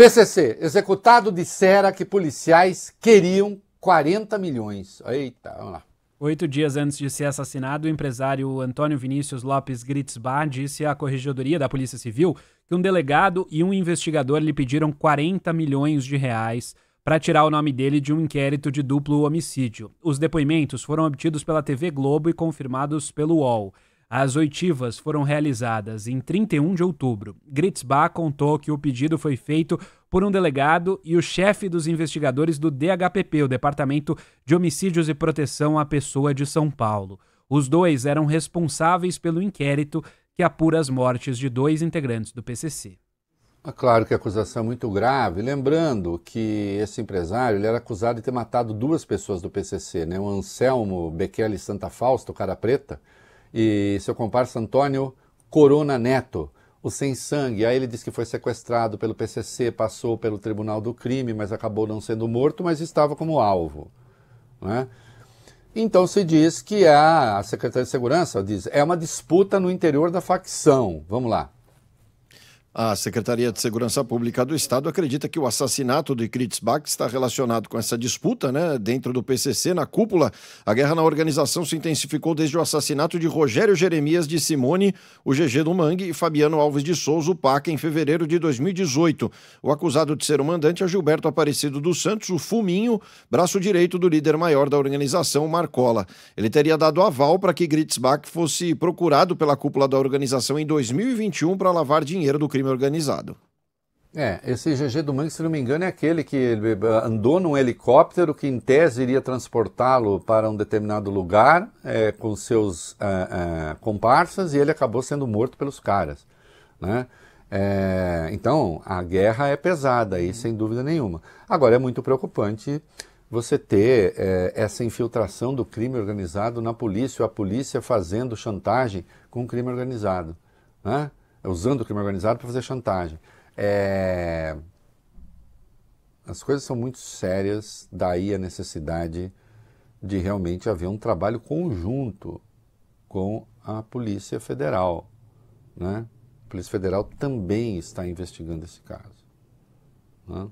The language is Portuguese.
PCC, executado dissera que policiais queriam 40 milhões. Eita, vamos lá. Oito dias antes de ser assassinado, o empresário Antônio Vinícius Lopes Gritsbar disse à Corregedoria da Polícia Civil que um delegado e um investigador lhe pediram 40 milhões de reais para tirar o nome dele de um inquérito de duplo homicídio. Os depoimentos foram obtidos pela TV Globo e confirmados pelo UOL. As oitivas foram realizadas em 31 de outubro. Gritzbach contou que o pedido foi feito por um delegado e o chefe dos investigadores do DHPP, o Departamento de Homicídios e Proteção à Pessoa de São Paulo. Os dois eram responsáveis pelo inquérito que apura as mortes de dois integrantes do PCC. Ah, claro que a acusação é muito grave. Lembrando que esse empresário ele era acusado de ter matado duas pessoas do PCC, né? o Anselmo Bekele Santa Fausto, o cara preta, e seu comparsa Antônio Corona Neto, o sem sangue. Aí ele diz que foi sequestrado pelo PCC, passou pelo Tribunal do Crime, mas acabou não sendo morto, mas estava como alvo. Né? Então se diz que a Secretaria de Segurança diz é uma disputa no interior da facção. Vamos lá. A Secretaria de Segurança Pública do Estado acredita que o assassinato do Kritz Bach está relacionado com essa disputa né, dentro do PCC na cúpula. A guerra na organização se intensificou desde o assassinato de Rogério Jeremias de Simone, o GG do Mangue, e Fabiano Alves de Souza, o PAC, em fevereiro de 2018. O acusado de ser o mandante é Gilberto Aparecido dos Santos, o Fuminho, braço direito do líder maior da organização, Marcola. Ele teria dado aval para que Kritz Bach fosse procurado pela cúpula da organização em 2021 para lavar dinheiro do crime crime organizado. É, esse GG do Mangue, se não me engano, é aquele que andou num helicóptero que, em tese, iria transportá-lo para um determinado lugar é, com seus é, é, comparsas e ele acabou sendo morto pelos caras. Né? É, então, a guerra é pesada aí, sem dúvida nenhuma. Agora, é muito preocupante você ter é, essa infiltração do crime organizado na polícia, ou a polícia fazendo chantagem com o crime organizado. Né? É usando o crime organizado para fazer chantagem. É... As coisas são muito sérias, daí a necessidade de realmente haver um trabalho conjunto com a Polícia Federal. Né? A Polícia Federal também está investigando esse caso. Né?